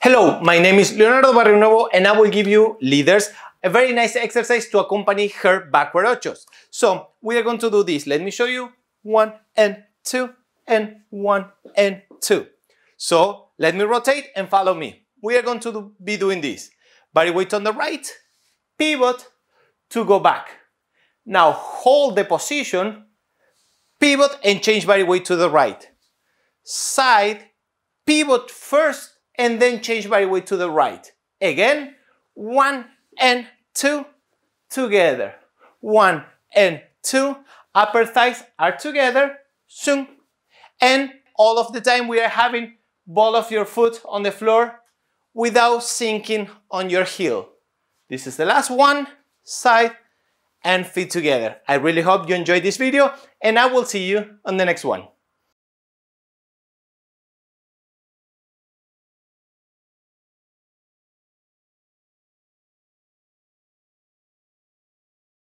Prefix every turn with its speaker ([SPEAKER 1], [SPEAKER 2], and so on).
[SPEAKER 1] Hello, my name is Leonardo Barrionuevo and I will give you leaders a very nice
[SPEAKER 2] exercise to accompany her backward ochos. So we are going to do this. Let me show you. One and two and one and two. So let me rotate and follow me. We are going to do, be doing this. Body weight on the right, pivot to go back. Now hold the position, pivot and change body weight to the right. Side, pivot first and then change by weight to the right. Again, one and two together. One and two, upper thighs are together, soon. And all of the time we are having ball of your foot on the floor without sinking on your heel. This is the last one, side and feet together. I really hope you enjoyed this video and I will see you
[SPEAKER 1] on the next one.